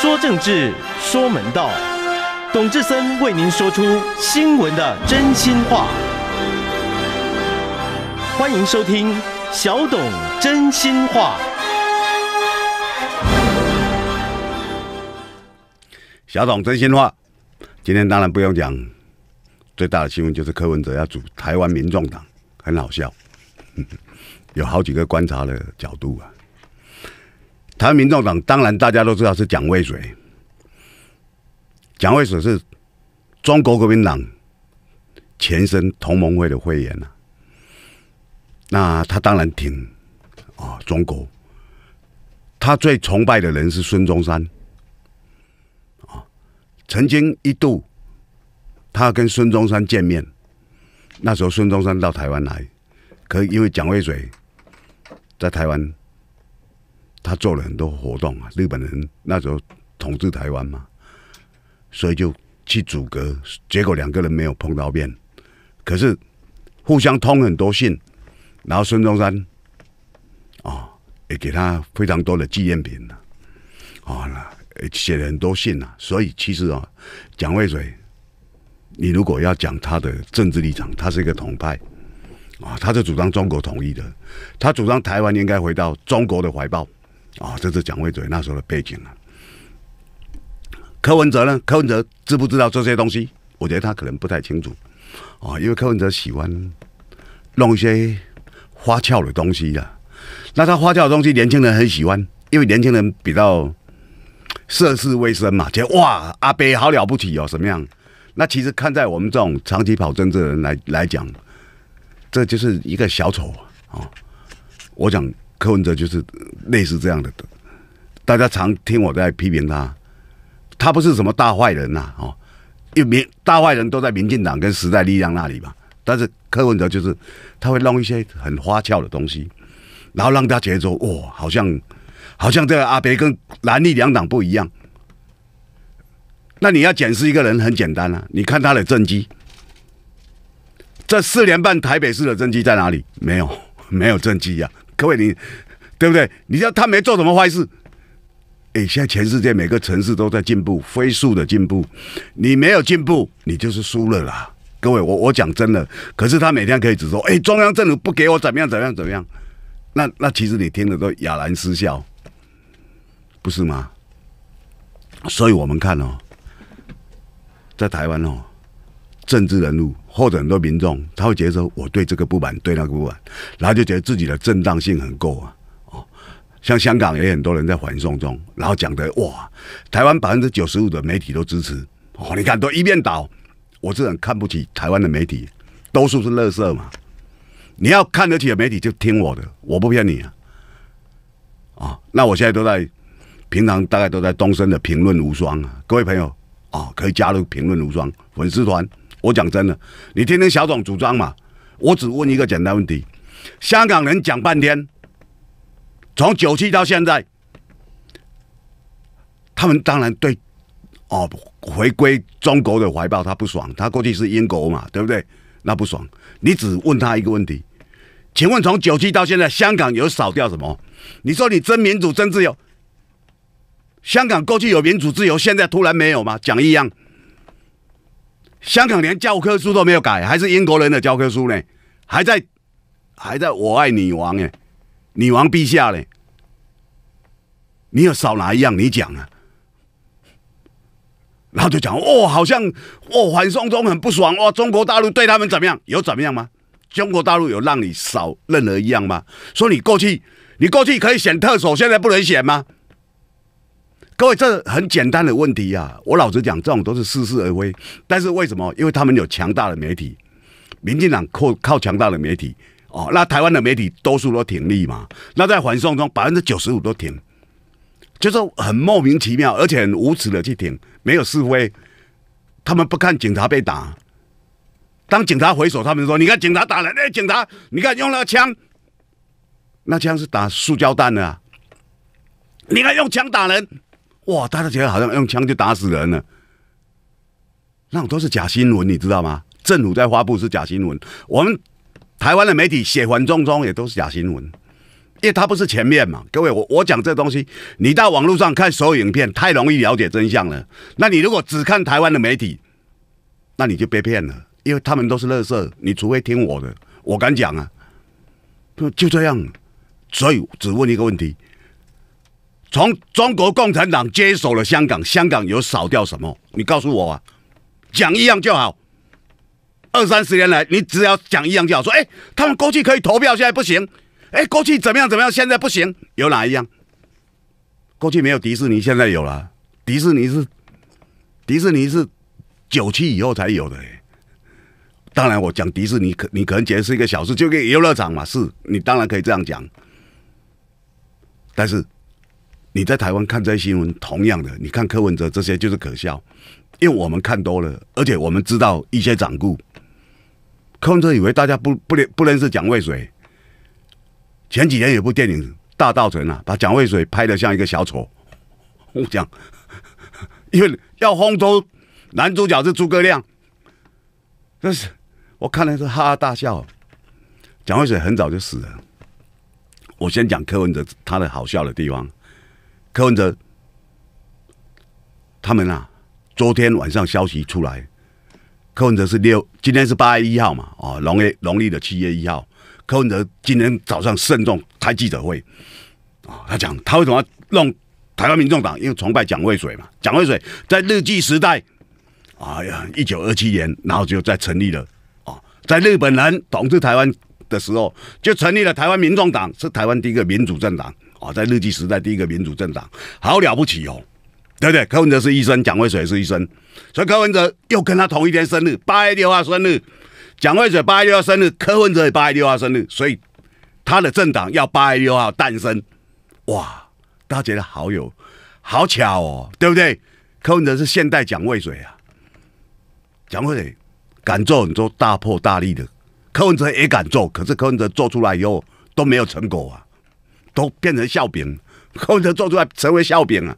说政治，说门道，董志森为您说出新闻的真心话。欢迎收听小董真心话。小董真心话，今天当然不用讲最大的新闻，就是柯文哲要组台湾民众党，很好笑，有好几个观察的角度啊。台湾民众党当然大家都知道是蒋渭水，蒋渭水是中国国民党前身同盟会的会员呐。那他当然挺啊中国，他最崇拜的人是孙中山啊，曾经一度他跟孙中山见面，那时候孙中山到台湾来，可因为蒋渭水在台湾。他做了很多活动啊，日本人那时候统治台湾嘛，所以就去阻隔，结果两个人没有碰到面，可是互相通很多信，然后孙中山啊也给他非常多的纪念品啊，啊，写了很多信呐，所以其实啊，蒋渭水，你如果要讲他的政治立场，他是一个统派啊，他是主张中国统一的，他主张台湾应该回到中国的怀抱。啊，这是蒋渭水那时候的背景了。柯文哲呢？柯文哲知不知道这些东西？我觉得他可能不太清楚。啊，因为柯文哲喜欢弄一些花俏的东西呀。那他花俏的东西，年轻人很喜欢，因为年轻人比较涉世未深嘛，觉得哇，阿北好了不起哦，什么样？那其实看在我们这种长期跑政治的人来来讲，这就是一个小丑啊。我讲。柯文哲就是类似这样的，大家常听我在批评他，他不是什么大坏人呐，哦，民大坏人都在民进党跟时代力量那里吧，但是柯文哲就是他会弄一些很花俏的东西，然后让他觉得说，哇，好像好像这个阿扁跟蓝绿两党不一样。那你要检视一个人很简单啊，你看他的政绩，这四年半台北市的政绩在哪里？没有，没有政绩呀。各位，你对不对？你知道他没做什么坏事。哎，现在全世界每个城市都在进步，飞速的进步。你没有进步，你就是输了啦。各位，我我讲真的，可是他每天可以只说：“哎，中央政府不给我怎么样，怎么样，怎么样。”那那其实你听的都哑然失笑，不是吗？所以，我们看哦，在台湾哦。政治人物或者很多民众，他会觉得说我对这个不满，对那个不满，然后就觉得自己的正当性很够啊。哦，像香港也很多人在缓送中，然后讲的哇，台湾百分之九十五的媒体都支持哦，你看都一边倒。我这人看不起台湾的媒体，多数是垃圾嘛。你要看得起的媒体就听我的，我不骗你啊。啊，那我现在都在平常大概都在东升的评论无双啊，各位朋友啊，可以加入评论无双粉丝团。我讲真的，你听听小董主张嘛。我只问一个简单问题：香港人讲半天，从九七到现在，他们当然对哦回归中国的怀抱他不爽，他过去是英国嘛，对不对？那不爽。你只问他一个问题：请问从九七到现在，香港有少掉什么？你说你争民主、争自由，香港过去有民主、自由，现在突然没有吗？讲一样。香港连教科书都没有改，还是英国人的教科书呢，还在，还在我爱女王哎，女王陛下嘞，你有少哪一样？你讲啊，然后就讲哦，好像哦，反送中很不爽哦，中国大陆对他们怎么样？有怎么样吗？中国大陆有让你少任何一样吗？说你过去，你过去可以选特首，现在不能选吗？各位，这很简单的问题啊！我老实讲，这种都是似是而非。但是为什么？因为他们有强大的媒体，民进党靠靠强大的媒体哦。那台湾的媒体多数都挺立嘛。那在反送中，百分之九十五都挺，就是很莫名其妙，而且很无耻的去挺，没有示威。他们不看警察被打，当警察回首，他们说：“你看警察打人，那警察，你看用了枪，那枪是打塑胶弹的啊，你看用枪打人。”哇！大家觉得好像用枪就打死人了，那种都是假新闻，你知道吗？政府在发布是假新闻，我们台湾的媒体写文中中也都是假新闻，因为它不是全面嘛。各位，我我讲这东西，你到网络上看所有影片，太容易了解真相了。那你如果只看台湾的媒体，那你就被骗了，因为他们都是垃圾。你除非听我的，我敢讲啊，就就这样。所以只问一个问题。从中国共产党接手了香港，香港有少掉什么？你告诉我啊，讲一样就好。二三十年来，你只要讲一样就好。说，哎，他们过去可以投票，现在不行；哎，过去怎么样怎么样，现在不行。有哪一样？过去没有迪士尼，现在有了。迪士尼是，迪士尼是九七以后才有的。当然，我讲迪士尼，可你可能觉得是一个小事，就跟游乐场嘛，是，你当然可以这样讲。但是。你在台湾看这些新闻，同样的，你看柯文哲这些就是可笑，因为我们看多了，而且我们知道一些掌故。柯文哲以为大家不不不认识蒋渭水，前几年有部电影《大道埕》啊，把蒋渭水拍的像一个小丑，我讲，因为要轰出男主角是诸葛亮，但是我看的是哈哈大笑。蒋渭水很早就死了，我先讲柯文哲他的好笑的地方。柯文哲，他们啊，昨天晚上消息出来，柯文哲是六，今天是八月一号嘛，哦，农历农历的七月一号，柯文哲今天早上慎重开记者会，哦，他讲他为什么要台湾民众党，因为崇拜蒋渭水嘛，蒋渭水在日记时代，哎呀，一九二七年，然后就在成立了，哦，在日本人统治台湾的时候就成立了台湾民众党，是台湾第一个民主政党。啊，在日记时代，第一个民主政党，好了不起哦，对不对？柯文哲是医生，蒋渭水是医生，所以柯文哲又跟他同一天生日，八月六号生日。蒋渭水八月六号生日，柯文哲也八月六号生日，所以他的政党要八月六号诞生。哇，大家觉得好有好巧哦，对不对？柯文哲是现代蒋渭水啊，蒋渭水敢做很多大破大立的，柯文哲也敢做，可是柯文哲做出来以后都没有成果啊。都变成笑柄，柯文哲做出来成为笑柄了。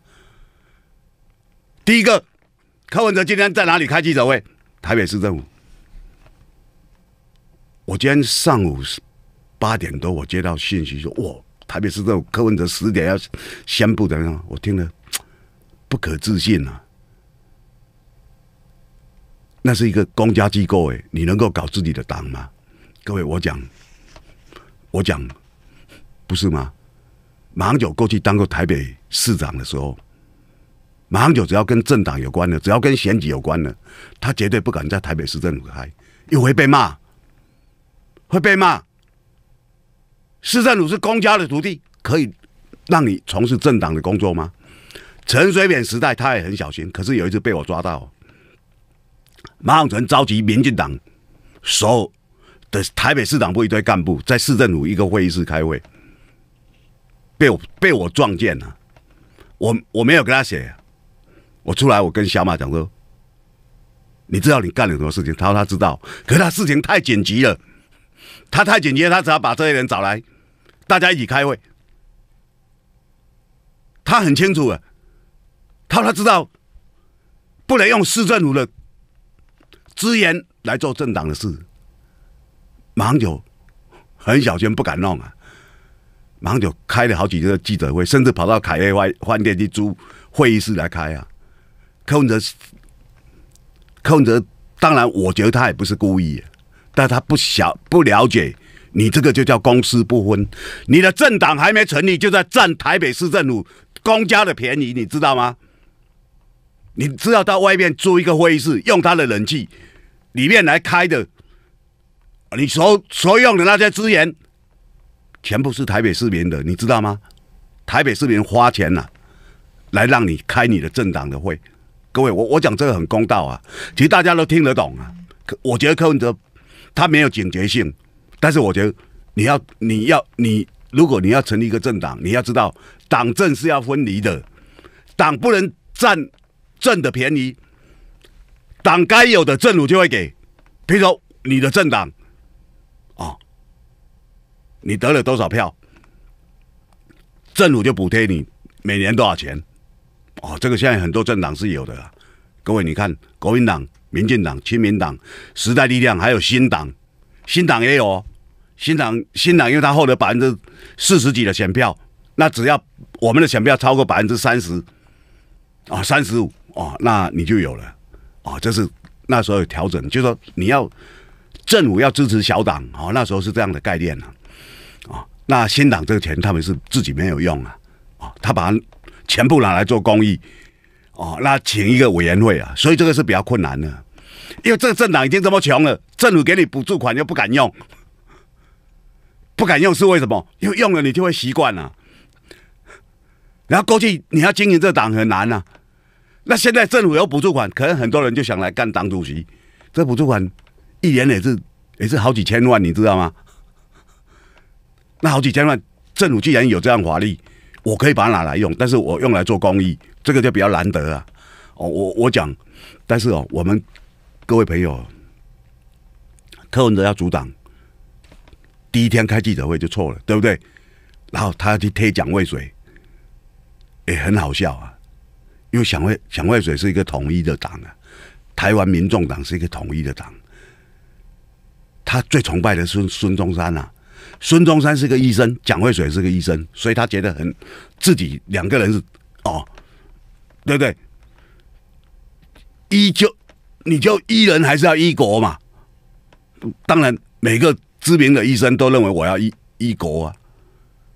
第一个，柯文哲今天在哪里开记者会？台北市政府。我今天上午八点多，我接到信息说，哇，台北市政府柯文哲十点要宣布的，我听了 不可置信啊！那是一个公家机构哎，你能够搞自己的党吗？各位，我讲，我讲，不是吗？马英九过去当过台北市长的时候，马英九只要跟政党有关的，只要跟选举有关的，他绝对不敢在台北市政府开，会被骂，会被骂。市政府是公家的徒弟，可以让你从事政党的工作吗？陈水扁时代他也很小心，可是有一次被我抓到，马永成召集民进党所有的台北市党部一堆干部在市政府一个会议室开会。被我被我撞见了，我我没有跟他写，我出来我跟小马讲说，你知道你干了什么事情？他说他知道，可是他事情太紧急了，他太紧急，了，他只要把这些人找来，大家一起开会。他很清楚，他说他知道，不能用市政府的资源来做政党的事，马上就很小心不敢弄啊。马上就开了好几个记者会，甚至跑到凯悦外饭店去租会议室来开啊！柯文哲，柯文哲，当然我觉得他也不是故意，但他不晓不了解，你这个就叫公私不分。你的政党还没成立，就在占台北市政府公家的便宜，你知道吗？你知道到外面租一个会议室，用他的人气里面来开的，你所所用的那些资源。全部是台北市民的，你知道吗？台北市民花钱了，来让你开你的政党的会。各位，我我讲这个很公道啊，其实大家都听得懂啊。我觉得柯文哲他没有警觉性，但是我觉得你要你要你，如果你要成立一个政党，你要知道党政是要分离的，党不能占政的便宜，党该有的政府就会给，比如说你的政党，啊。你得了多少票？政府就补贴你每年多少钱？哦，这个现在很多政党是有的。各位，你看，国民党、民进党、亲民党、时代力量，还有新党，新党也有。哦。新党新党，因为他获得百分之四十几的选票，那只要我们的选票超过百分之三十，啊，三十五哦，那你就有了。哦，这是那时候有调整，就说你要政府要支持小党，哦，那时候是这样的概念呢。那新党这个钱他们是自己没有用啊，他把全部拿来做公益，哦，那请一个委员会啊，所以这个是比较困难的，因为这个政党已经这么穷了，政府给你补助款又不敢用，不敢用是为什么？因为用了你就会习惯了，然后过去你要经营这党很难啊，那现在政府有补助款，可能很多人就想来干党主席，这补助款一年也是也是好几千万，你知道吗？那好几千万，政府既然有这样法律，我可以把它拿来用，但是我用来做公益，这个就比较难得啊。哦，我我讲，但是哦，我们各位朋友，柯文哲要阻挡，第一天开记者会就错了，对不对？然后他要去贴蒋渭水，也很好笑啊。因为蒋渭蒋渭水是一个统一的党啊，台湾民众党是一个统一的党，他最崇拜的是孙中山啊。孙中山是个医生，蒋渭水是个医生，所以他觉得很自己两个人是哦，对不对？医就你就医人还是要医国嘛？当然，每个知名的医生都认为我要医医国啊，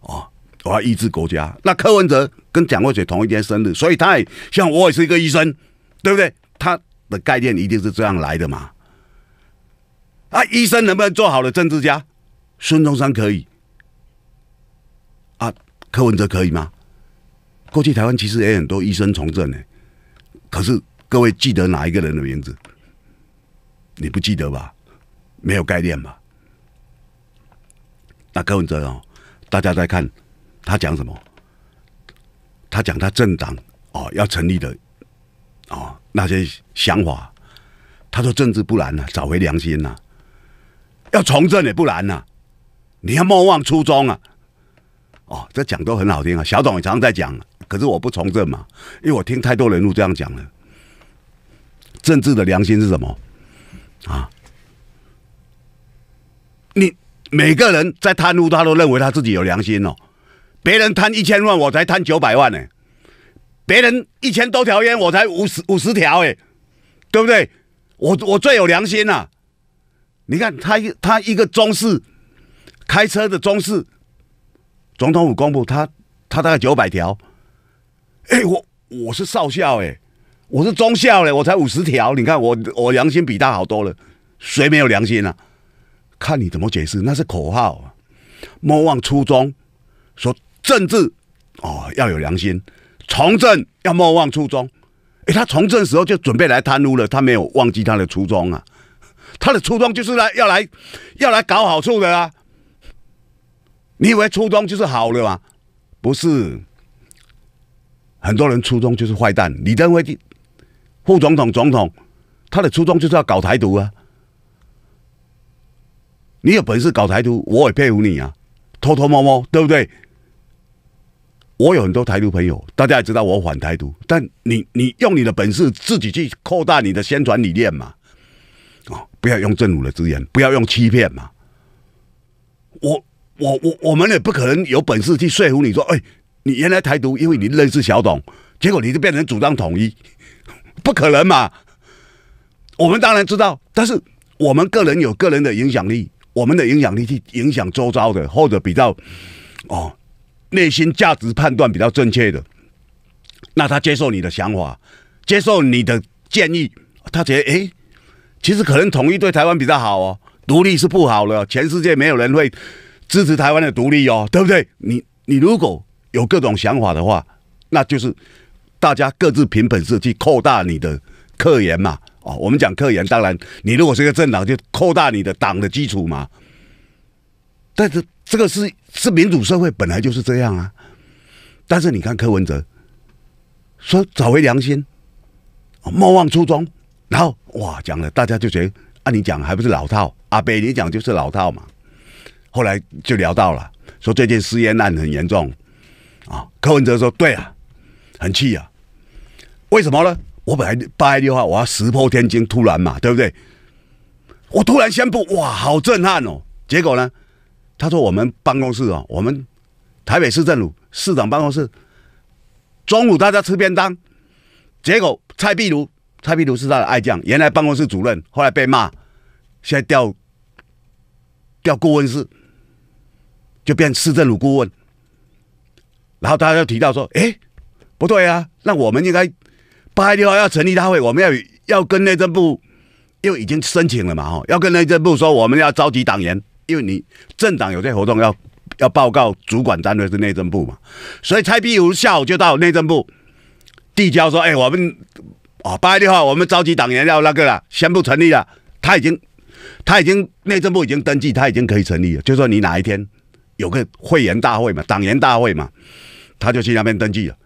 哦，我要医治国家。那柯文哲跟蒋渭水同一天生日，所以他也像我也是一个医生，对不对？他的概念一定是这样来的嘛？啊，医生能不能做好了政治家？孙中山可以，啊，柯文哲可以吗？过去台湾其实也很多医生从政呢，可是各位记得哪一个人的名字？你不记得吧？没有概念吧？那柯文哲哦，大家在看他讲什么？他讲他政党哦要成立的哦那些想法，他说政治不难呐，找回良心呐，要从政也不难呐。你要莫忘初衷啊！哦，这讲都很好听啊。小董也常常在讲，可是我不从政嘛，因为我听太多人都这样讲了。政治的良心是什么？啊，你每个人在贪污，他都认为他自己有良心哦。别人贪一千万，我才贪九百万呢。别人一千多条烟，我才五十五十条哎，对不对？我我最有良心啊。你看他一他一个中式。开车的中士，总统府公布他，他大概九百条。哎，我我是少校，哎，我是中校嘞，我才五十条。你看我我良心比他好多了，谁没有良心啊？看你怎么解释，那是口号。莫忘初衷，说政治哦要有良心，从政要莫忘初衷。哎，他从政时候就准备来贪污了，他没有忘记他的初衷啊。他的初衷就是来要来要来搞好处的啊。你以为初衷就是好的吗？不是，很多人初衷就是坏蛋。李登辉、副总统、总统，他的初衷就是要搞台独啊！你有本事搞台独，我也佩服你啊！偷偷摸摸，对不对？我有很多台独朋友，大家也知道我反台独，但你你用你的本事自己去扩大你的宣传理念嘛？啊，不要用政府的资源，不要用欺骗嘛！我。我我我们也不可能有本事去说服你说，哎，你原来台独，因为你认识小董，结果你就变成主张统一，不可能嘛？我们当然知道，但是我们个人有个人的影响力，我们的影响力去影响周遭的或者比较哦内心价值判断比较正确的，那他接受你的想法，接受你的建议，他觉得哎，其实可能统一对台湾比较好哦，独立是不好了，全世界没有人会。支持台湾的独立哦，对不对？你你如果有各种想法的话，那就是大家各自凭本事去扩大你的科研嘛。哦，我们讲科研，当然你如果是一个政党，就扩大你的党的基础嘛。但是这个是是民主社会本来就是这样啊。但是你看柯文哲说找回良心，莫忘初衷，然后哇讲了，大家就觉得啊，你讲还不是老套，阿北你讲就是老套嘛。后来就聊到了，说最近失烟案很严重，啊，柯文哲说对啊，很气啊，为什么呢？我本来八月六号我要石破天惊，突然嘛，对不对？我突然宣布，哇，好震撼哦。结果呢，他说我们办公室哦，我们台北市政府市长办公室，中午大家吃便当，结果蔡壁如，蔡壁如是他的爱将，原来办公室主任，后来被骂，现在调调顾问室。就变市政府顾问，然后大家就提到说：“哎，不对啊，那我们应该八月六号要成立大会，我们要要跟内政部，因为已经申请了嘛，哈，要跟内政部说我们要召集党员，因为你政党有这活动要要报告主管单位是内政部嘛，所以蔡壁如下午就到内政部递交说：‘哎，我们哦，八月六号我们召集党员要那个了，宣布成立了。’他已经他已经内政部已经登记，他已经可以成立了，就说你哪一天。”有个会员大会嘛，党员大会嘛，他就去那边登记了。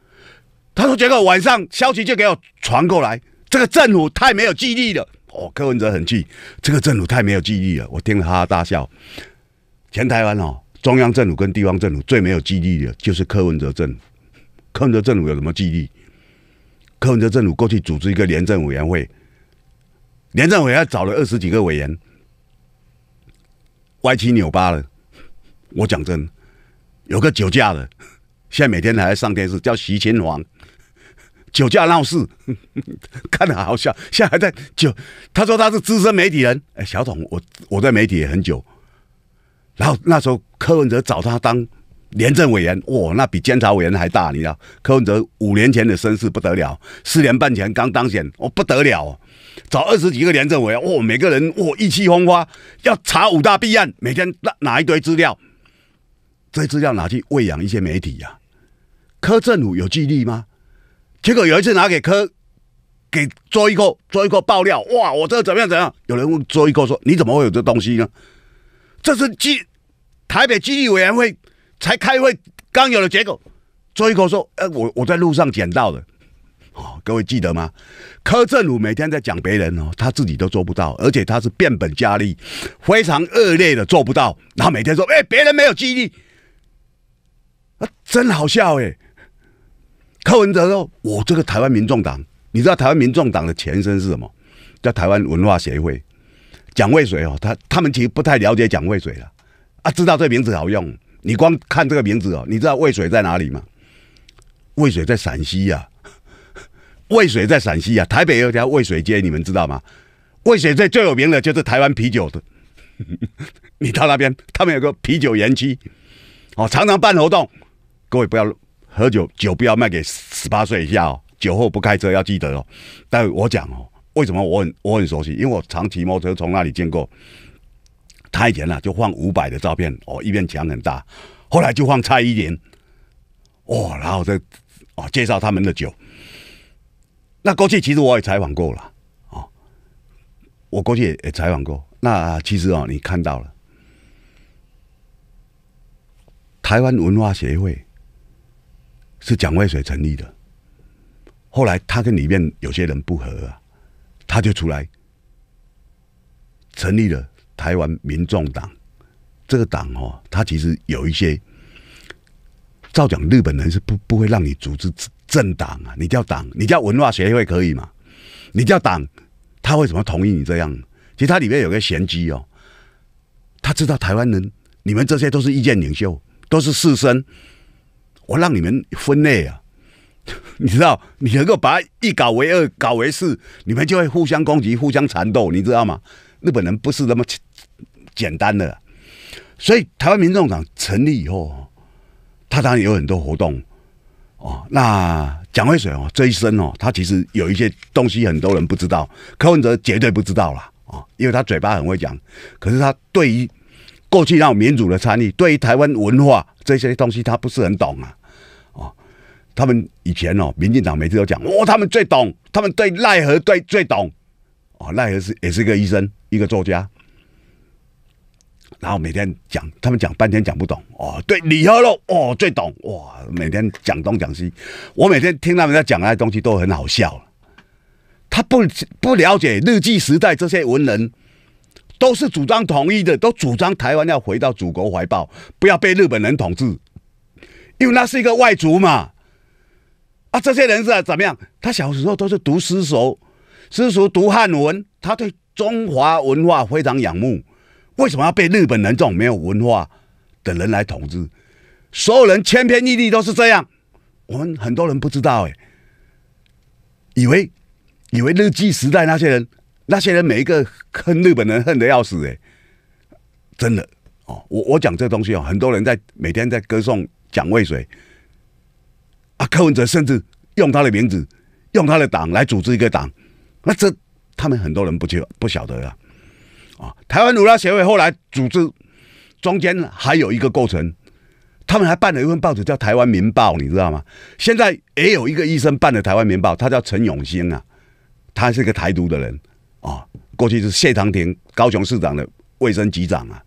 他说：“结果晚上消息就给我传过来，这个政府太没有纪律了。”哦，柯文哲很气，这个政府太没有纪律了。我听了哈哈大笑。全台湾哦，中央政府跟地方政府最没有纪律的，就是柯文哲政府。柯文哲政府有什么纪律？柯文哲政府过去组织一个廉政委员会，廉政委员找了二十几个委员，歪七扭八的。我讲真，有个酒驾的，现在每天还在上电视，叫徐秦皇，酒驾闹事，看的好笑，现在还在酒。他说他是资深媒体人，哎，小董，我我在媒体也很久。然后那时候柯文哲找他当廉政委员，哇，那比监察委员还大，你知道？柯文哲五年前的身世不得了，四年半前刚当选，哦，不得了，找二十几个廉政委，员，哦，每个人哦意气风发，要查五大弊案，每天拿拿一堆资料。这资料拿去喂养一些媒体呀？柯政武有纪律吗？结果有一次拿给柯给周一口周一口爆料，哇，我这怎么样怎样？有人问周一口说：“你怎么会有这东西呢？”这是基台北基律委员会才开会刚有的结果。周一口说：“哎，我我在路上捡到的。”各位记得吗？柯政武每天在讲别人哦，他自己都做不到，而且他是变本加厉，非常恶劣的做不到，然后每天说：“哎，别人没有记忆力。”啊，真好笑哎！柯文哲说：“我这个台湾民众党，你知道台湾民众党的前身是什么？叫台湾文化协会。”蒋渭水哦，他他们其实不太了解蒋渭水了。啊，知道这名字好用。你光看这个名字哦，你知道渭水在哪里吗？渭水在陕西呀。渭水在陕西呀。台北有条渭水街，你们知道吗？渭水最最有名的就是台湾啤酒的。你到那边，他们有个啤酒园区，哦，常常办活动。各位不要喝酒，酒不要卖给十八岁以下哦。酒后不开车要记得哦。待会我讲哦，为什么我很我很熟悉？因为我常骑摩托车，从那里见过。他以前啊、就放五百的照片哦，一面墙很大。后来就放蔡依林，哦，然后再哦介绍他们的酒。那过去其实我也采访过了哦，我过去也也采访过。那其实哦，你看到了台湾文化协会。是蒋渭水成立的，后来他跟里面有些人不和，他就出来成立了台湾民众党。这个党哦，他其实有一些，照讲日本人是不不会让你组织政党啊，你叫党，你叫文化协会可以嘛？你叫党，他为什么同意你这样？其实他里面有个玄机哦，他知道台湾人，你们这些都是意见领袖，都是士绅。我让你们分类啊，你知道，你能够把它一搞为二，搞为四，你们就会互相攻击，互相缠斗，你知道吗？日本人不是那么简单的，所以台湾民众党成立以后，他当然有很多活动哦。那蒋渭水哦，这一生哦，他其实有一些东西很多人不知道，柯文哲绝对不知道啦。哦，因为他嘴巴很会讲，可是他对于过去那种民主的参与，对于台湾文化这些东西，他不是很懂啊。他们以前哦，民进党每次都讲，哦，他们最懂，他们对奈何对最懂，哦，奈何是也是个医生，一个作家，然后每天讲，他们讲半天讲不懂，哦，对李和肉哦，最懂，哇，每天讲东讲西，我每天听他们在讲那些东西都很好笑，他不不了解日记时代这些文人，都是主张统一的，都主张台湾要回到祖国怀抱，不要被日本人统治，因为那是一个外族嘛。啊，这些人是怎么样？他小时候都是读私塾，私塾读汉文，他对中华文化非常仰慕。为什么要被日本人这种没有文化的人来统治？所有人千篇一律都是这样。我们很多人不知道，哎，以为以为日记时代那些人，那些人每一个恨日本人恨的要死，哎，真的哦。我我讲这东西哦，很多人在每天在歌颂蒋渭水。啊，柯文哲甚至用他的名字、用他的党来组织一个党，那这他们很多人不就不晓得了。啊，台湾儒立协会后来组织中间还有一个构成，他们还办了一份报纸叫《台湾民报》，你知道吗？现在也有一个医生办的《台湾民报》，他叫陈永兴啊，他是个台独的人啊，过去是谢长廷高雄市长的卫生局长啊，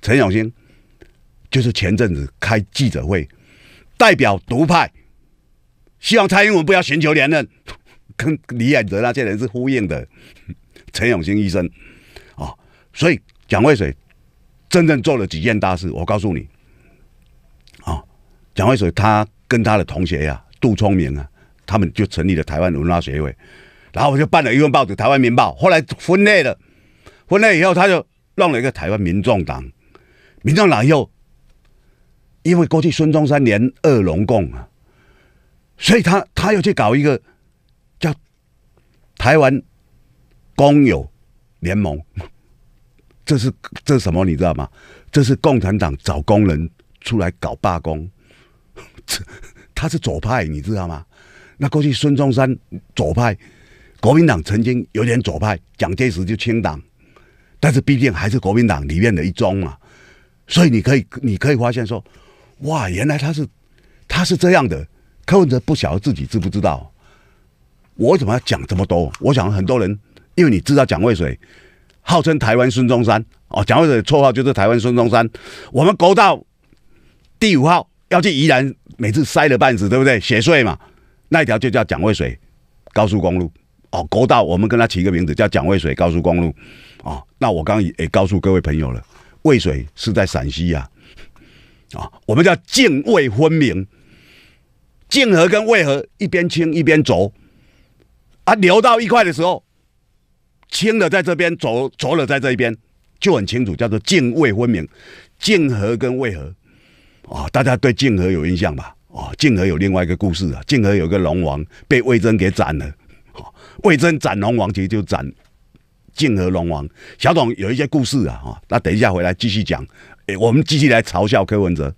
陈永兴就是前阵子开记者会代表独派。希望蔡英文不要寻求连任，跟李衍泽那些人是呼应的。陈永兴医生，啊，所以蒋渭水真正做了几件大事。我告诉你，啊，蒋渭水他跟他的同学呀，杜聪明啊，他们就成立了台湾文化协会，然后就办了一份报纸《台湾民报》，后来分裂了。分裂以后，他就弄了一个台湾民众党。民众党又，因为过去孙中山连二龙共啊。所以他，他又去搞一个叫台湾工友联盟，这是这是什么你知道吗？这是共产党找工人出来搞罢工，这 他是左派你知道吗？那过去孙中山左派，国民党曾经有点左派，蒋介石就清党，但是毕竟还是国民党里面的一宗嘛，所以你可以你可以发现说，哇，原来他是他是这样的。柯文哲不晓得自己知不知道，我为什么要讲这么多？我想很多人，因为你知道蒋渭水号称台湾孙中山哦，蒋渭水绰号就是台湾孙中山。我们国道第五号要去宜兰，每次塞了半死，对不对？写税嘛，那一条就叫蒋渭水高速公路哦。国道我们跟他起一个名字叫蒋渭水高速公路哦。那我刚也告诉各位朋友了，渭水是在陕西呀，啊，我们叫泾渭分明。泾河跟渭河一边清一边浊，啊，流到一块的时候，清了在这边，浊浊了在这一边，就很清楚，叫做泾渭分明。泾河跟渭河，哦，大家对泾河有印象吧？哦，泾河有另外一个故事啊，泾河有个龙王被魏征给斩了，哦，魏征斩龙王其实就斩泾河龙王。小董有一些故事啊，哈，那等一下回来继续讲，哎，我们继续来嘲笑柯文哲。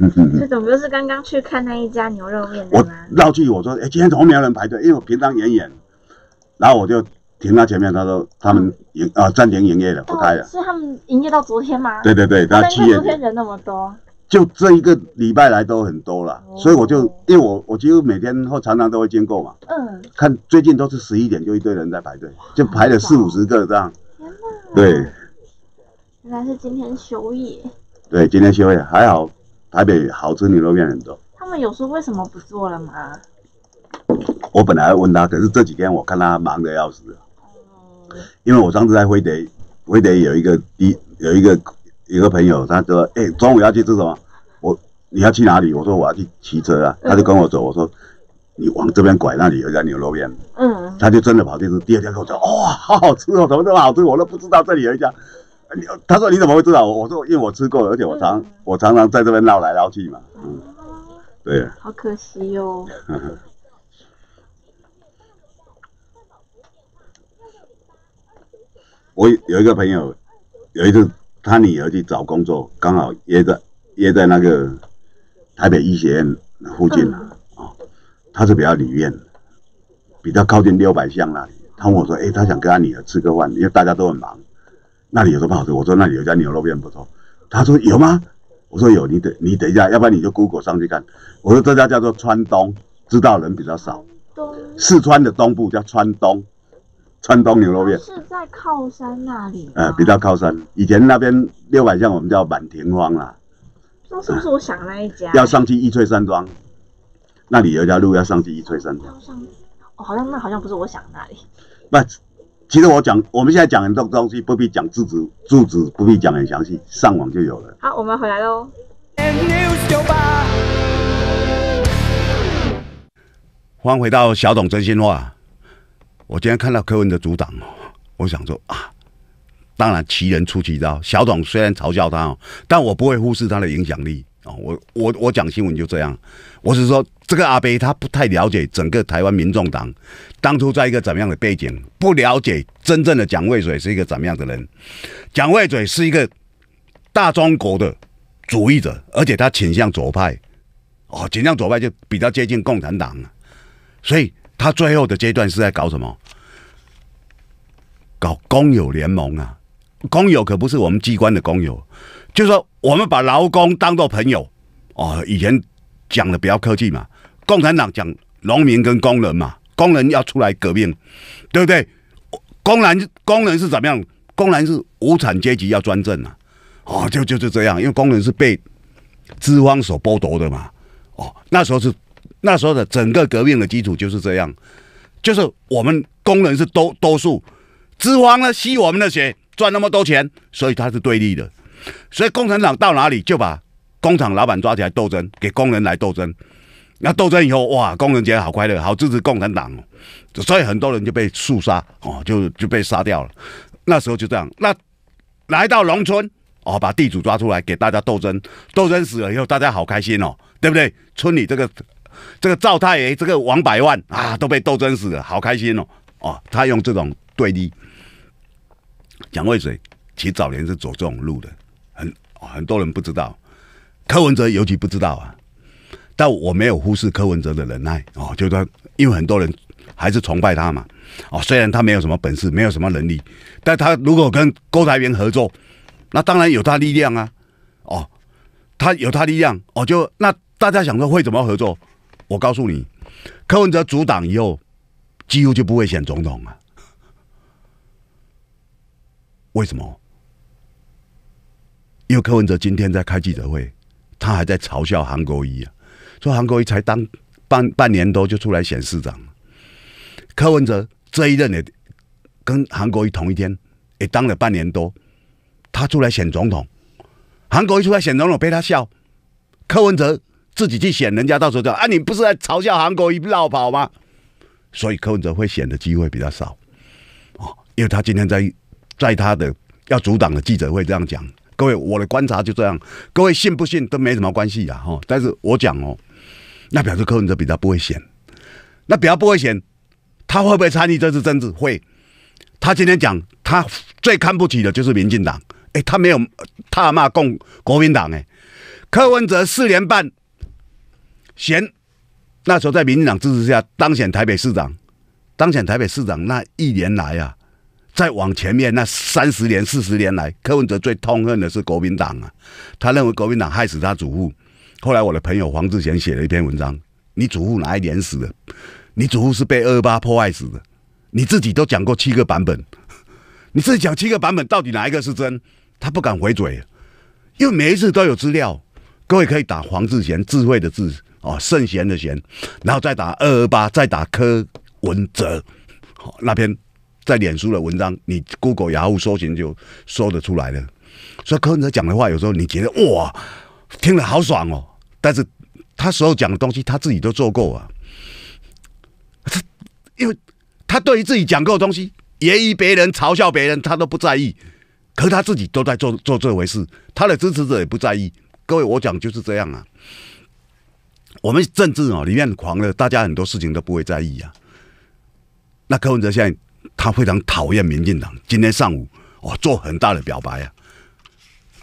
嗯哼，这总是刚刚去看那一家牛肉面的绕闹我说，哎，今天怎么没有人排队？因为我平常演演，然后我就停到前面，他说他们营啊暂停营业了，不开了。是他们营业到昨天吗？对对对，那今天昨天人那么多，就这一个礼拜来都很多了，所以我就因为我我几乎每天或常常都会经过嘛，嗯，看最近都是十一点就一堆人在排队，就排了四五十个这样。天对，原来是今天休业。对，今天休业还好。台北好吃牛肉面很多。他们有说为什么不做了吗？我本来要问他，可是这几天我看他忙得要死。因为我上次在惠德，惠德有一个一有一个有个朋友，他说：“哎，中午要去吃什么？”我你要去哪里？我说我要去骑车啊。他就跟我走，我说你往这边拐，那里有一家牛肉面。嗯。他就真的跑去吃。第二天我就说：“哇，好好吃哦，怎么这么好吃？我都不知道这里有一家。”你他说你怎么会知道？我说因为我吃过，而且我常我常常在这边绕来绕去嘛。嗯，对。好可惜哟。我有一个朋友，有一次他女儿去找工作，刚好约在约在那个台北医学院附近嘛哦。他是比较里面，比较靠近六百巷那里。他问我说：“哎，他想跟他女儿吃个饭，因为大家都很忙。”那里有什么好吃？我说那里有家牛肉面不错，他说有吗？我说有，你等你等一下，要不然你就 Google 上去看。我说这家叫做川东，知道人比较少，四川的东部叫川东，川东牛肉面是在靠山那里呃，比较靠山，以前那边六百巷我们叫满庭芳啦。是不是我想那一家？要上去玉翠山庄，那里有一条路要上去玉翠山庄。要上哦，好像那好像不是我想那里。那。其实我讲，我们现在讲很多东西，不必讲字字住址不必讲很详细，上网就有了。好，我们回来喽。欢迎回到小董真心话。我今天看到柯文的组长哦，我想说啊，当然奇人出奇招。小董虽然嘲笑他哦，但我不会忽视他的影响力。哦，我我我讲新闻就这样，我是说这个阿贝他不太了解整个台湾民众党当初在一个怎么样的背景，不了解真正的蒋渭水是一个怎么样的人。蒋渭水是一个大中国的主义者，而且他倾向左派，哦，倾向左派就比较接近共产党，所以他最后的阶段是在搞什么？搞工友联盟啊，工友可不是我们机关的工友。就是说，我们把劳工当作朋友哦。以前讲的比较客气嘛。共产党讲农民跟工人嘛，工人要出来革命，对不对？工人工人是怎么样？工人是无产阶级要专政啊！哦，就就是这样，因为工人是被资方所剥夺的嘛。哦，那时候是那时候的整个革命的基础就是这样，就是我们工人是多多数，资方呢吸我们的血赚那么多钱，所以它是对立的。所以共产党到哪里就把工厂老板抓起来斗争，给工人来斗争。那斗争以后，哇，工人觉得好快乐，好支持共产党哦。所以很多人就被肃杀哦，就就被杀掉了。那时候就这样。那来到农村哦，把地主抓出来给大家斗争，斗争死了以后，大家好开心哦，对不对？村里这个这个赵太爷、这个王百万啊，都被斗争死了，好开心哦。哦，他用这种对立讲渭水，其实早年是走这种路的。很多人不知道，柯文哲尤其不知道啊。但我没有忽视柯文哲的忍耐哦，就说因为很多人还是崇拜他嘛。哦，虽然他没有什么本事，没有什么能力，但他如果跟郭台铭合作，那当然有他力量啊。哦，他有他力量哦，就那大家想说会怎么合作？我告诉你，柯文哲阻挡以后几乎就不会选总统了。为什么？因为柯文哲今天在开记者会，他还在嘲笑韩国瑜啊，说韩国瑜才当半半年多就出来选市长，柯文哲这一任也跟韩国瑜同一天也当了半年多，他出来选总统，韩国瑜出来选总统被他笑，柯文哲自己去选，人家到时候就啊，你不是在嘲笑韩国瑜绕跑吗？所以柯文哲会选的机会比较少，哦，因为他今天在在他的要阻挡的记者会这样讲。各位，我的观察就这样。各位信不信都没什么关系啊，哈！但是我讲哦，那表示柯文哲比较不会选。那比较不会选，他会不会参与这次政治会？他今天讲，他最看不起的就是民进党。哎，他没有他骂共国民党哎。柯文哲四年半嫌那时候在民进党支持下当选台北市长，当选台北市长那一年来啊，再往前面那三十年、四十年来，柯文哲最痛恨的是国民党啊！他认为国民党害死他祖父。后来我的朋友黄志贤写了一篇文章：“你祖父哪一年死的？你祖父是被二二八迫害死的？你自己都讲过七个版本，你自己讲七个版本到底哪一个是真？他不敢回嘴，因为每一次都有资料。各位可以打黄志贤智慧的智啊，圣贤的贤，然后再打二二八，再打柯文哲，好那篇。”在脸书的文章，你 Google、雅虎搜寻就搜得出来了。所以柯文哲讲的话，有时候你觉得哇，听了好爽哦。但是他所有讲的东西，他自己都做过啊。因为他对于自己讲过的东西，源于别人嘲笑别人，他都不在意。可是他自己都在做做这回事，他的支持者也不在意。各位，我讲就是这样啊。我们政治啊里面狂热，大家很多事情都不会在意啊。那柯文哲现在。他非常讨厌民进党。今天上午，哦，做很大的表白啊，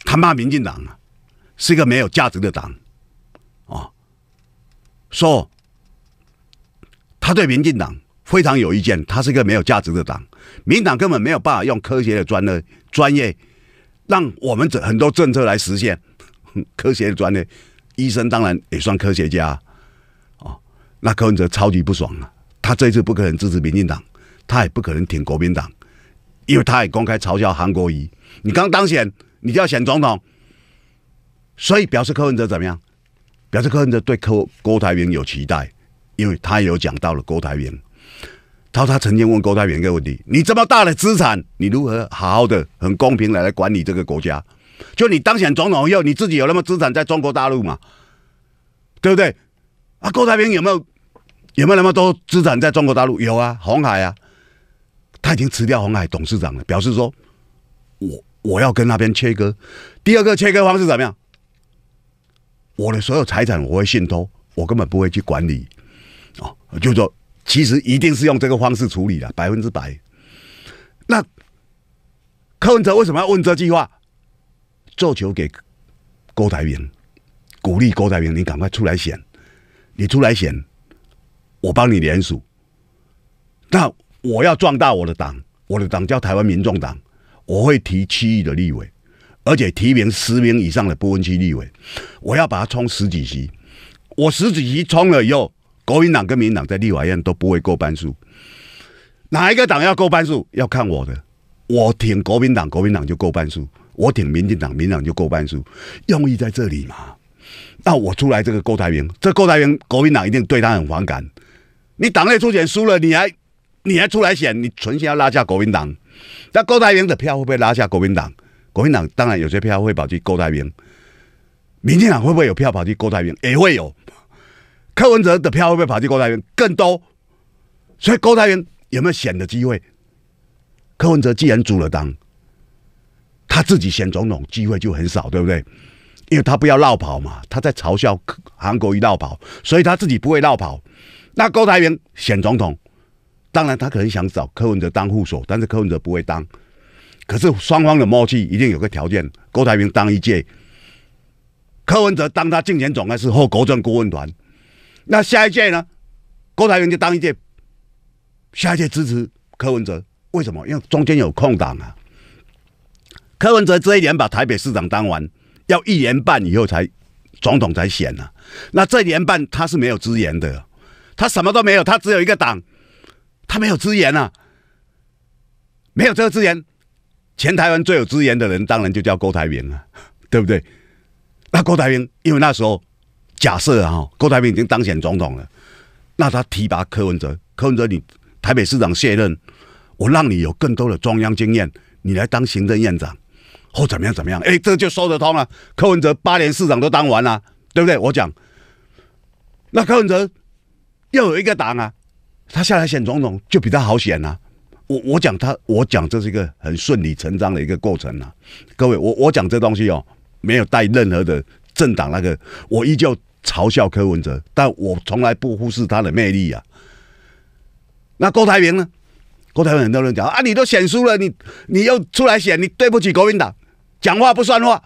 他骂民进党啊，是一个没有价值的党，哦，说他对民进党非常有意见，他是一个没有价值的党。民党根本没有办法用科学的专的专业，让我们这很多政策来实现。科学的专业，医生当然也算科学家，哦，那柯文哲超级不爽啊，他这次不可能支持民进党。他也不可能挺国民党，因为他也公开嘲笑韩国瑜。你刚当选，你就要选总统，所以表示柯文哲怎么样？表示柯文哲对柯郭台铭有期待，因为他有讲到了郭台铭。他说他曾经问郭台铭一个问题：，你这么大的资产，你如何好好的、很公平的来管理这个国家？就你当选总统以后，你自己有那么资产在中国大陆嘛？对不对？啊，郭台铭有没有有没有那么多资产在中国大陆？有啊，红海啊。他已经辞掉红海董事长了，表示说：“我我要跟那边切割。”第二个切割方式怎么样？我的所有财产我会信托，我根本不会去管理。哦，就说其实一定是用这个方式处理的，百分之百。那柯文哲为什么要问这句话？做球给郭台铭，鼓励郭台铭，你赶快出来选，你出来选，我帮你联署。那。我要壮大我的党，我的党叫台湾民众党，我会提七亿的立委，而且提名十名以上的不分区立委，我要把它冲十几席。我十几席冲了以后，国民党跟民党在立法院都不会过半数。哪一个党要过半数，要看我的。我挺国民党，国民党就过半数；我挺民进党，民党就过半数。用意在这里嘛。那我出来这个购台员，这购台员国民党一定对他很反感。你党内出钱输了，你还？你还出来选？你存心要拉下国民党？那高台铭的票会会拉下国民党？国民党当然有些票会跑去高台铭，民进党会不会有票跑去高台铭？也会有。柯文哲的票会不会跑去高台铭？更多。所以高台铭有没有选的机会？柯文哲既然主了党，他自己选总统机会就很少，对不对？因为他不要绕跑嘛，他在嘲笑韩国一绕跑，所以他自己不会绕跑。那高台铭选总统？当然，他可能想找柯文哲当副手，但是柯文哲不会当。可是双方的默契一定有个条件：郭台铭当一届，柯文哲当他竞选总干事后，国政顾问团。那下一届呢？郭台铭就当一届，下一届支持柯文哲。为什么？因为中间有空档啊。柯文哲这一年把台北市长当完，要一年半以后才总统才选呢。那这一年半他是没有资源的，他什么都没有，他只有一个党。他没有资源啊，没有这个资源。前台湾最有资源的人，当然就叫郭台铭了，对不对？那郭台铭，因为那时候假设啊，郭台铭已经当选总统了，那他提拔柯文哲，柯文哲，你台北市长卸任，我让你有更多的中央经验，你来当行政院长，或怎么样怎么样？哎，这就说得通了。柯文哲八年市长都当完了，对不对？我讲，那柯文哲又有一个党啊。他下来选总统就比他好选啊！我我讲他，我讲这是一个很顺理成章的一个过程啊！各位，我我讲这东西哦，没有带任何的政党那个，我依旧嘲笑柯文哲，但我从来不忽视他的魅力啊！那郭台铭呢？郭台铭很多人讲啊，你都选输了，你你又出来选，你对不起国民党，讲话不算话。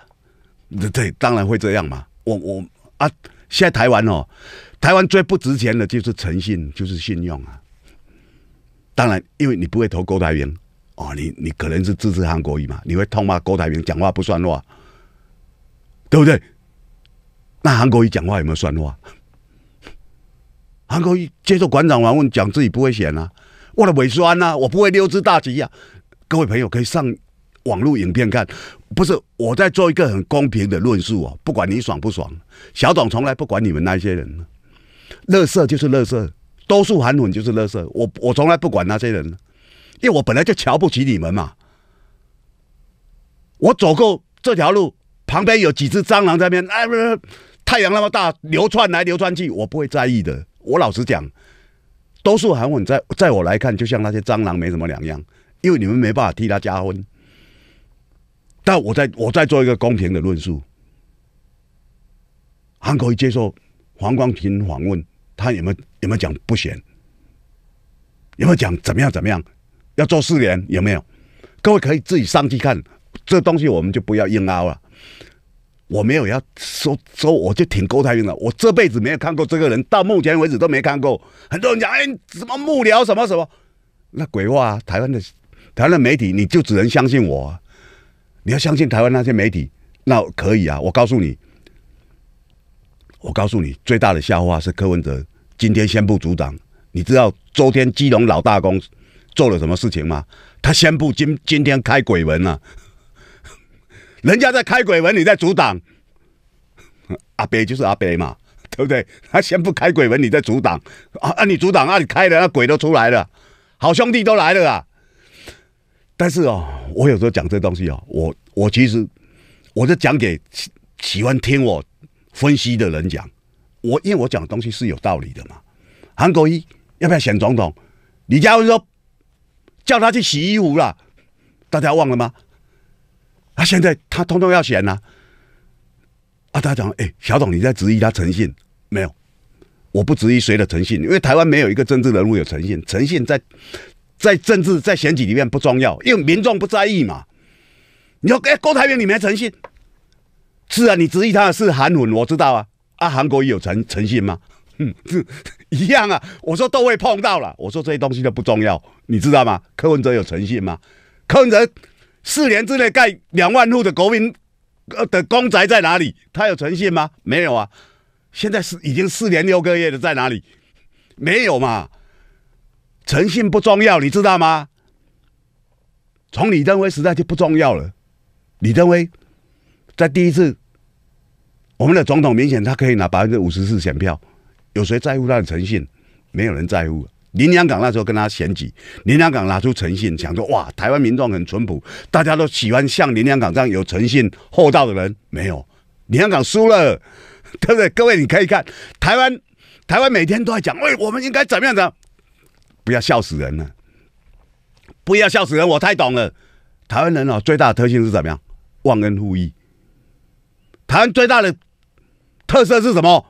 这当然会这样嘛！我我啊，现在台湾哦。台湾最不值钱的就是诚信，就是信用啊！当然，因为你不会投高台铭，哦，你你可能是支持韩国瑜嘛？你会痛骂高台铭讲话不算话，对不对？那韩国瑜讲话有没有算话？韩国瑜接受馆长访问，讲自己不会选啊，我的尾酸呐，我不会溜之大吉呀！各位朋友，可以上网络影片看，不是我在做一个很公平的论述啊，不管你爽不爽，小董从来不管你们那些人。乐色就是乐色，多数韩粉就是乐色，我我从来不管那些人，因为我本来就瞧不起你们嘛。我走过这条路，旁边有几只蟑螂在边，哎，不是，太阳那么大，流窜来流窜去，我不会在意的。我老实讲，多数韩粉在在我来看，就像那些蟑螂没什么两样，因为你们没办法替他加分。但我再我再做一个公平的论述，还可以接受黄光平访问。他有没有有没有讲不贤？有没有讲怎么样怎么样要做四年？有没有？各位可以自己上去看这东西，我们就不要硬凹了。我没有要说说，我就挺高太运了。我这辈子没有看过这个人，到目前为止都没看过。很多人讲哎，什么幕僚什么什么，那鬼话！啊！台湾的台湾的媒体，你就只能相信我。你要相信台湾那些媒体，那可以啊。我告诉你。我告诉你，最大的笑话是柯文哲今天宣布阻挡。你知道周天基隆老大公做了什么事情吗？他宣布今今天开鬼门了。人家在开鬼门，你在阻挡。阿北就是阿北嘛，对不对？他宣布开鬼门，你在阻挡。啊，你阻挡，啊，你开的，那鬼都出来了，好兄弟都来了啊。但是哦，我有时候讲这东西哦，我我其实我是讲给喜欢听我。分析的人讲，我因为我讲的东西是有道理的嘛。韩国一要不要选总统？李家辉说叫他去洗衣服了，大家忘了吗？啊，现在他通通要选了。啊，大家讲，哎，小董你在质疑他诚信没有？我不质疑谁的诚信，因为台湾没有一个政治人物有诚信。诚信在在政治在选举里面不重要，因为民众不在意嘛。你说，哎，郭台铭你没诚信？是啊，你质疑他是韩文，我知道啊。啊，韩国也有诚诚信吗？嗯，一样啊。我说都会碰到了。我说这些东西都不重要，你知道吗？柯文哲有诚信吗？柯文哲四年之内盖两万户的国民的公宅在哪里？他有诚信吗？没有啊。现在是已经四年六个月了，在哪里？没有嘛。诚信不重要，你知道吗？从李登辉时代就不重要了。李登辉。在第一次，我们的总统明显他可以拿百分之五十四选票，有谁在乎他的诚信？没有人在乎。林良港那时候跟他选举，林良港拿出诚信，想说：“哇，台湾民众很淳朴，大家都喜欢像林良港这样有诚信、厚道的人。”没有，林良港输了，对不对？各位，你可以看台湾，台湾每天都在讲：“喂，我们应该怎么样的？”不要笑死人了！不要笑死人，我太懂了。台湾人啊，最大的特性是怎么样？忘恩负义。台湾最大的特色是什么？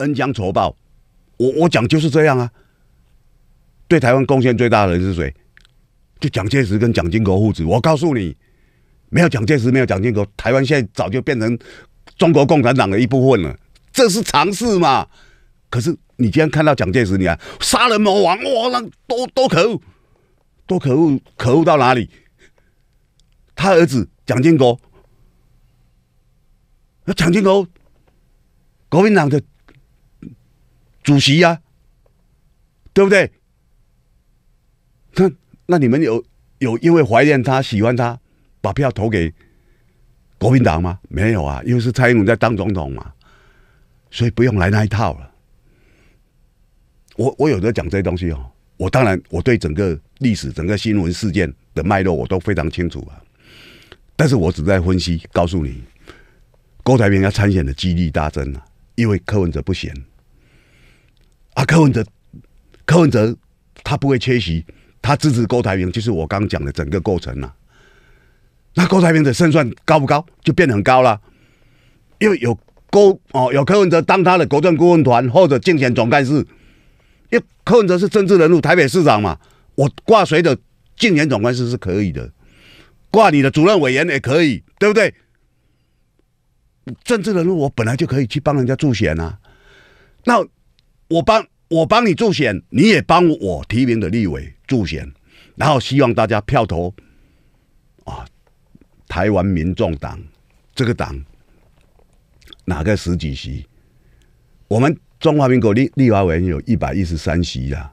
恩将仇报，我我讲就是这样啊。对台湾贡献最大的人是谁？就蒋介石跟蒋经国父子。我告诉你，没有蒋介石，没有蒋经国，台湾现在早就变成中国共产党的一部分了，这是常事嘛。可是你今天看到蒋介石，你看杀人魔王哇，那多多可恶，多可恶，可恶到哪里？他儿子蒋经国。那蒋经国，国民党的主席呀，对不对？那那你们有有因为怀念他、喜欢他，把票投给国民党吗？没有啊，因为是蔡英文在当总统嘛，所以不用来那一套了。我我有的讲这些东西哦，我当然我对整个历史、整个新闻事件的脉络我都非常清楚啊，但是我只在分析，告诉你。郭台铭要参选的几率大增了，因为柯文哲不选啊，柯文哲，柯文哲他不会缺席，他支持郭台铭，就是我刚讲的整个过程啊。那郭台铭的胜算高不高？就变得很高了，因为有郭哦，有柯文哲当他的国政顾问团或者竞选总干事，因为柯文哲是政治人物，台北市长嘛，我挂谁的竞选总干事是可以的，挂你的主任委员也可以，对不对？政治的路，我本来就可以去帮人家助选啊。那我帮我帮你助选，你也帮我提名的立委助选，然后希望大家票投啊，台湾民众党这个党哪个十几席？我们中华民国立立法院有一百一十三席呀，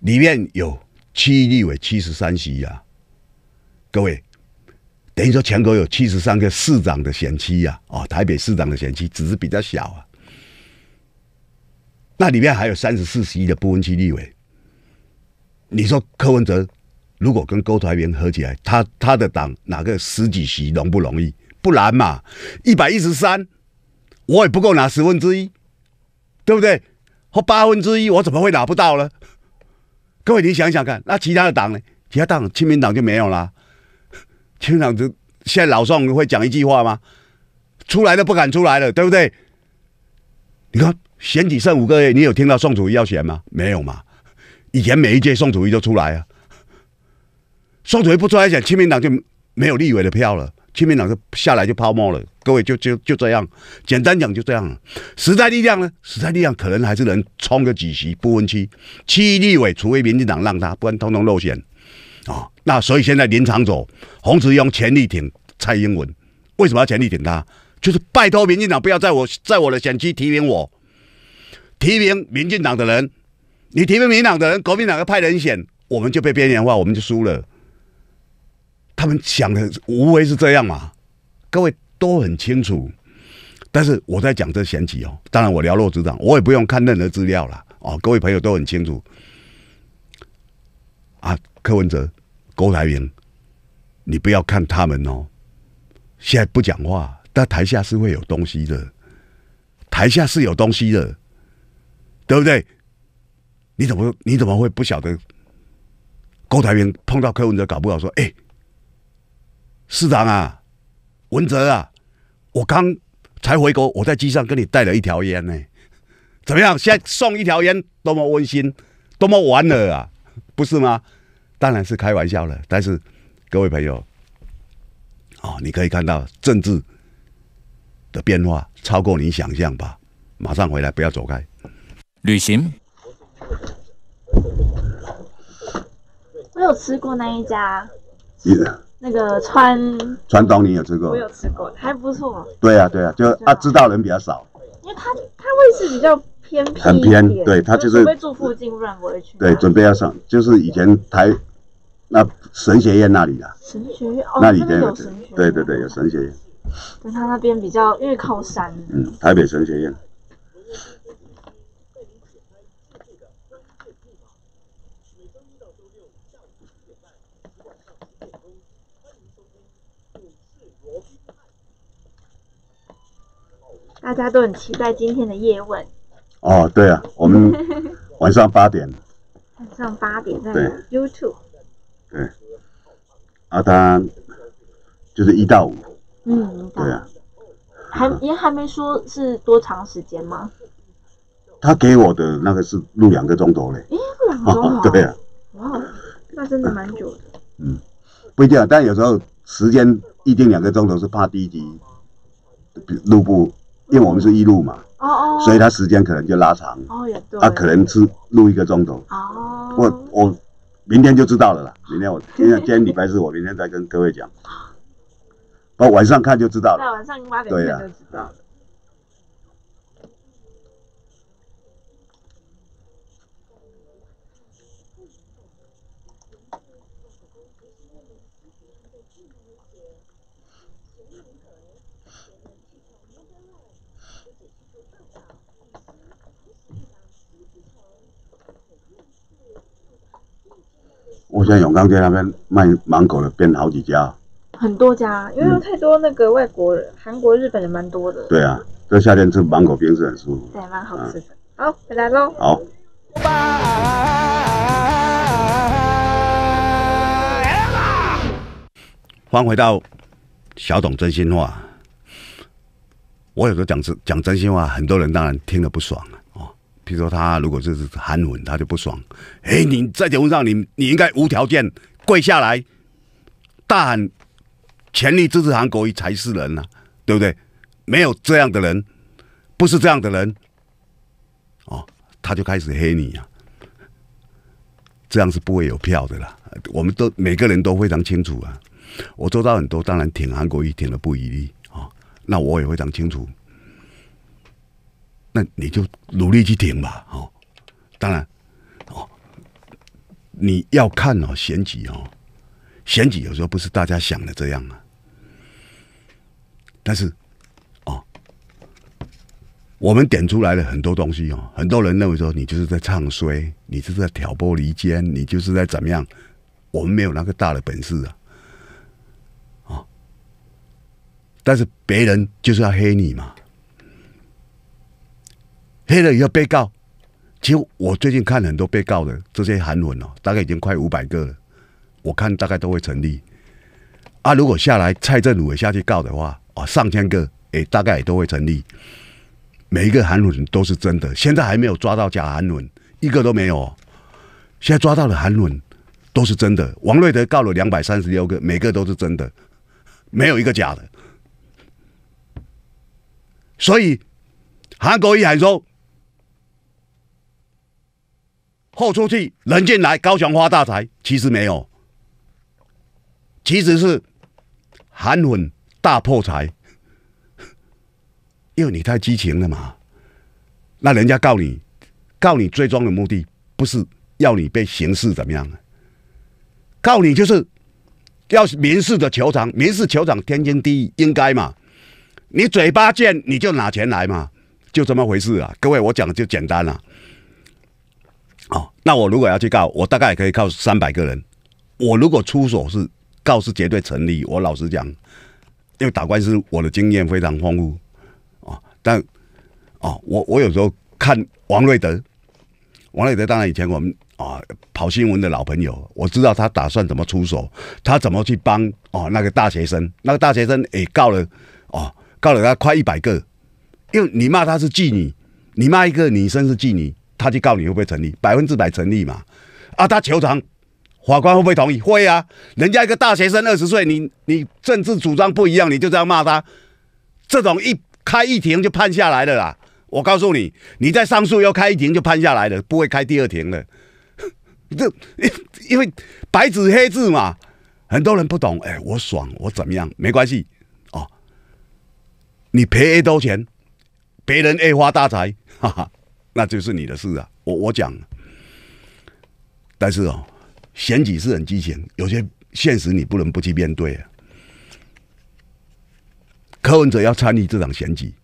里面有七立委七十三席呀，各位。等于说全国有七十三个市长的选区呀，哦，台北市长的选区只是比较小啊，那里面还有三十四席的不分区立委。你说柯文哲如果跟高台铭合起来，他他的党拿个十几席容不容易？不然嘛，一百一十三，我也不够拿十分之一，对不对？或八分之一，我怎么会拿不到呢？各位，你想想看，那其他的党呢？其他党，亲民党就没有了。清场就，这现在老宋会讲一句话吗？出来都不敢出来了，对不对？你看选举剩五个月，你有听到宋楚瑜要选吗？没有嘛。以前每一届宋楚瑜就出来啊，宋楚瑜不出来选，清民党就没有立委的票了，清民党就下来就泡沫了。各位就就就这样，简单讲就这样。时代力量呢？时代力量可能还是能冲个几席不分区七立委，除非民进党让他，不然通通落选。啊，那所以现在林长走，洪慈庸全力挺蔡英文，为什么要全力挺他？就是拜托民进党不要在我在我的选区提名我，提名民进党的人，你提名民党的人，国民党要派人选，我们就被边缘化，我们就输了。他们想的无非是这样嘛，各位都很清楚。但是我在讲这选举哦，当然我了落指掌，我也不用看任何资料了哦，各位朋友都很清楚。啊，柯文哲。郭台铭，你不要看他们哦。现在不讲话，但台下是会有东西的。台下是有东西的，对不对？你怎么你怎么会不晓得？郭台铭碰到柯文哲搞不好说：“哎，市长啊，文哲啊，我刚才回国，我在机上跟你带了一条烟呢。怎么样？现在送一条烟，多么温馨，多么玩乐啊，不是吗？”当然是开玩笑了，但是各位朋友，哦，你可以看到政治的变化超过你想象吧。马上回来，不要走开。旅行，我有吃过那一家，那个川川东，你有吃过？我有吃过，还不错。对啊，对啊，就啊，知道人比较少，因为他他位置比较偏僻，很偏。对他就是准备住附近，不然不会去。对，准备要上，就是以前台。那神学院那里啊？神学院哦，那里边有神学。对对对，有神学院。但他那边比较，因为靠山。嗯，台北神学院。大家都很期待今天的叶问。哦，对啊，我们晚上八点。晚上八点在 YouTube。对，啊，他就是一到五。嗯，对啊，还也还没说是多长时间吗？他给我的那个是录两个钟头嘞。哎，两个钟头？对啊。哇，那真的蛮久的。嗯，不一定啊，但有时候时间一定两个钟头是怕第一集录不，因为我们是一路嘛。哦哦。所以他时间可能就拉长。哦也对。他可能是录一个钟头。哦。我我。明天就知道了啦。明天我今天今天礼拜四，我明天再跟各位讲。不，晚上看就知道了。晚上八点就知道。我现在永康街那边卖芒果的变好几家，很多家，因为太多那个外国人，韩国、日本人蛮多的。对啊，这夏天吃芒果冰是很舒服，对，蛮好吃的。好，回来喽。好，拜拜。回到小董真心话，我有时候讲真讲真心话，很多人当然听了不爽。比如说，他如果这是韩文，他就不爽。哎，你在节目上，你你应该无条件跪下来，大喊“全力支持韩国瑜才是人”啊，对不对？没有这样的人，不是这样的人，哦，他就开始黑你呀。这样是不会有票的啦。我们都每个人都非常清楚啊。我做到很多，当然挺韩国瑜，挺的不遗余力啊。那我也非常清楚。那你就努力去挺吧，哦，当然，哦，你要看哦，选举哦，选举有时候不是大家想的这样啊。但是，哦，我们点出来的很多东西哦，很多人认为说你就是在唱衰，你就是在挑拨离间，你就是在怎么样？我们没有那个大的本事啊，啊！但是别人就是要黑你嘛。黑了以后被告，其实我最近看很多被告的这些韩文哦，大概已经快五百个了。我看大概都会成立。啊，如果下来蔡振武也下去告的话，啊，上千个，也大概也都会成立。每一个韩文都是真的，现在还没有抓到假韩文，一个都没有。现在抓到了韩文都是真的。王瑞德告了两百三十六个，每个都是真的，没有一个假的。所以韩国一喊说。豁出去人进来，高雄发大财，其实没有，其实是含混大破财，因为你太激情了嘛。那人家告你，告你最终的目的不是要你被刑事怎么样？告你就是要民事的球场，民事球场天经地义应该嘛。你嘴巴贱，你就拿钱来嘛，就这么回事啊。各位，我讲的就简单了。哦，那我如果要去告，我大概也可以告三百个人。我如果出手是告是绝对成立。我老实讲，因为打官司我的经验非常丰富哦，但哦，我我有时候看王瑞德，王瑞德当然以前我们啊跑新闻的老朋友，我知道他打算怎么出手，他怎么去帮哦那个大学生，那个大学生也告了哦，告了他快一百个，因为你骂他是妓女，你骂一个女生是妓女。他去告你会不会成立？百分之百成立嘛？啊，他求偿，法官会不会同意？会啊！人家一个大学生，二十岁，你你政治主张不一样，你就这样骂他，这种一开一庭就判下来了啦。我告诉你，你在上诉要开一庭就判下来了，不会开第二庭的。这 因为白纸黑字嘛，很多人不懂。哎，我爽，我怎么样？没关系哦，你赔 A 多钱，别人 A 发大财，哈哈。那就是你的事啊，我我讲，但是哦，选举是很激情，有些现实你不能不去面对。柯文哲要参与这场选举，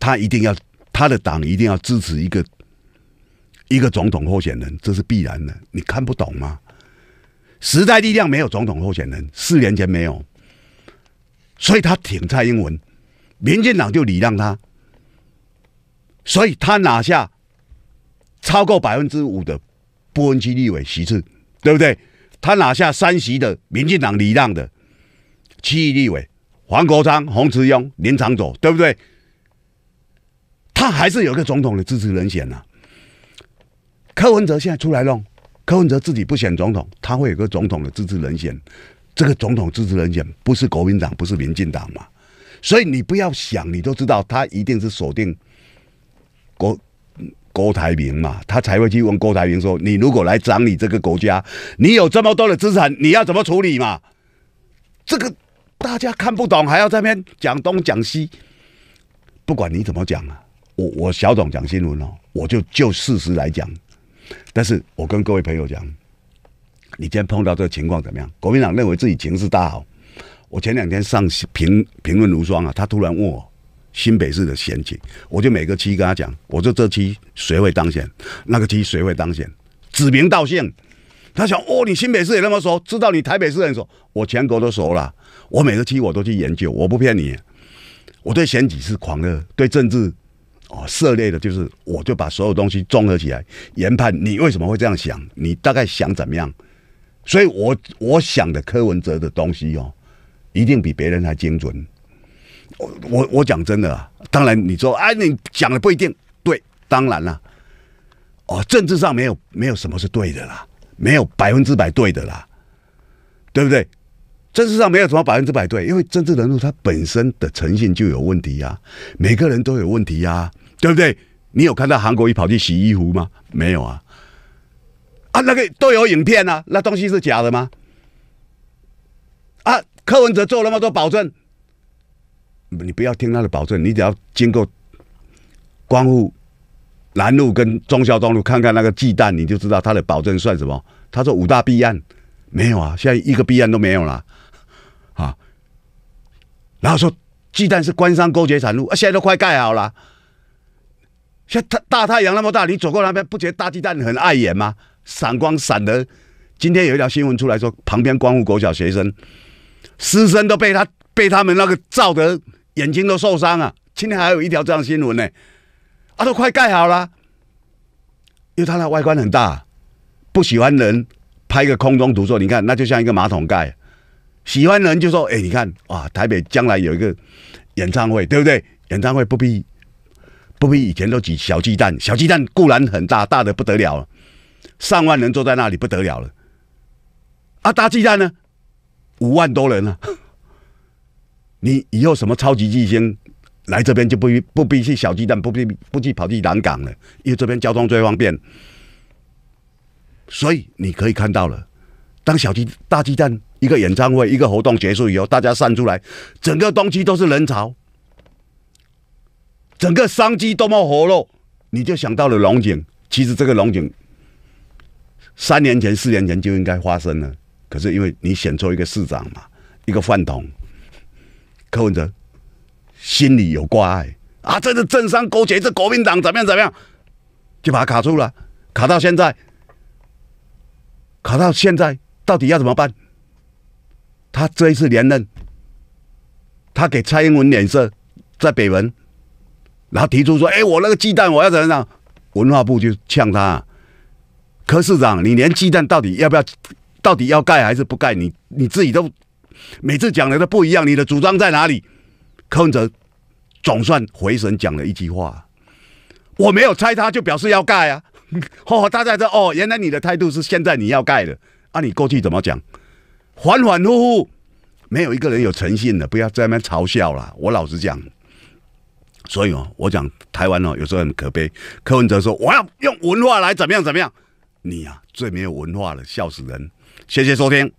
他一定要他的党一定要支持一个一个总统候选人，这是必然的。你看不懂吗？时代力量没有总统候选人，四年前没有，所以他挺蔡英文，民进党就礼让他，所以他拿下。超过百分之五的波恩区立委席次，对不对？他拿下三席的民进党礼让的区域立委，黄国昌、洪慈庸、林长佐，对不对？他还是有个总统的支持人选啊。柯文哲现在出来弄，柯文哲自己不选总统，他会有个总统的支持人选。这个总统支持人选不是国民党，不是民进党嘛？所以你不要想，你都知道他一定是锁定国。郭台铭嘛，他才会去问郭台铭说：“你如果来掌你这个国家，你有这么多的资产，你要怎么处理嘛？”这个大家看不懂，还要在那边讲东讲西。不管你怎么讲啊，我我小董讲新闻哦，我就就事实来讲。但是我跟各位朋友讲，你今天碰到这个情况怎么样？国民党认为自己情势大好。我前两天上评评论如霜啊，他突然问我。新北市的选举，我就每个区跟他讲，我说这期谁会当选，那个区谁会当选，指名道姓。他想哦，你新北市也那么熟，知道你台北市很熟，我全国都熟了。我每个区我都去研究，我不骗你。我对选举是狂热，对政治哦涉猎的就是，我就把所有东西综合起来研判，你为什么会这样想，你大概想怎么样？所以，我我想的柯文哲的东西哦，一定比别人还精准。我我我讲真的，当然你说哎，你讲的不一定对，当然了，哦，政治上没有没有什么是对的啦，没有百分之百对的啦，对不对？政治上没有什么百分之百对，因为政治人物他本身的诚信就有问题呀，每个人都有问题呀，对不对？你有看到韩国瑜跑去洗衣服吗？没有啊，啊，那个都有影片啊，那东西是假的吗？啊，柯文哲做那么多保证。你不要听他的保证，你只要经过光复南路跟中消东路看看那个鸡蛋，你就知道他的保证算什么。他说五大避案没有啊，现在一个避案都没有了啊。然后说鸡蛋是官商勾结产物，啊，现在都快盖好了。像在大太阳那么大，你走过那边不觉得大鸡蛋很碍眼吗？闪光闪的。今天有一条新闻出来说，旁边光复国小学生师生都被他被他们那个照的眼睛都受伤啊！今天还有一条这样新闻呢，啊，都快盖好了，因为它的外观很大。不喜欢人拍个空中独坐，你看那就像一个马桶盖。喜欢人就说：“哎，你看，哇，台北将来有一个演唱会，对不对？演唱会不比不比以前都几小鸡蛋，小鸡蛋固然很大，大的不得了，上万人坐在那里不得了了。啊，大鸡蛋呢，五万多人啊。”你以后什么超级巨星来这边就不必不必去小鸡蛋不必不去跑去南港了，因为这边交通最方便。所以你可以看到了，当小鸡大鸡蛋一个演唱会一个活动结束以后，大家散出来，整个东西都是人潮，整个商机都没活络，你就想到了龙井，其实这个龙井三年前四年前就应该发生了，可是因为你选错一个市长嘛，一个饭桶。柯文哲心里有挂碍啊！这是政商勾结，这国民党怎么样怎么样，就把他卡住了，卡到现在，卡到现在，到底要怎么办？他这一次连任，他给蔡英文脸色，在北门，然后提出说：“哎，我那个鸡蛋我要怎样怎样？”文化部就呛他：“柯市长，你连鸡蛋到底要不要？到底要盖还是不盖？你你自己都。”每次讲的都不一样，你的主张在哪里？柯文哲总算回神讲了一句话：“我没有拆，他就表示要盖啊！” 哦，大家这哦，原来你的态度是现在你要盖的啊？你过去怎么讲？反反复复，没有一个人有诚信的，不要在那边嘲笑了。我老实讲，所以哦，我讲台湾哦，有时候很可悲。柯文哲说：“我要用文化来怎么样怎么样。”你呀，最没有文化了，笑死人！谢谢收听。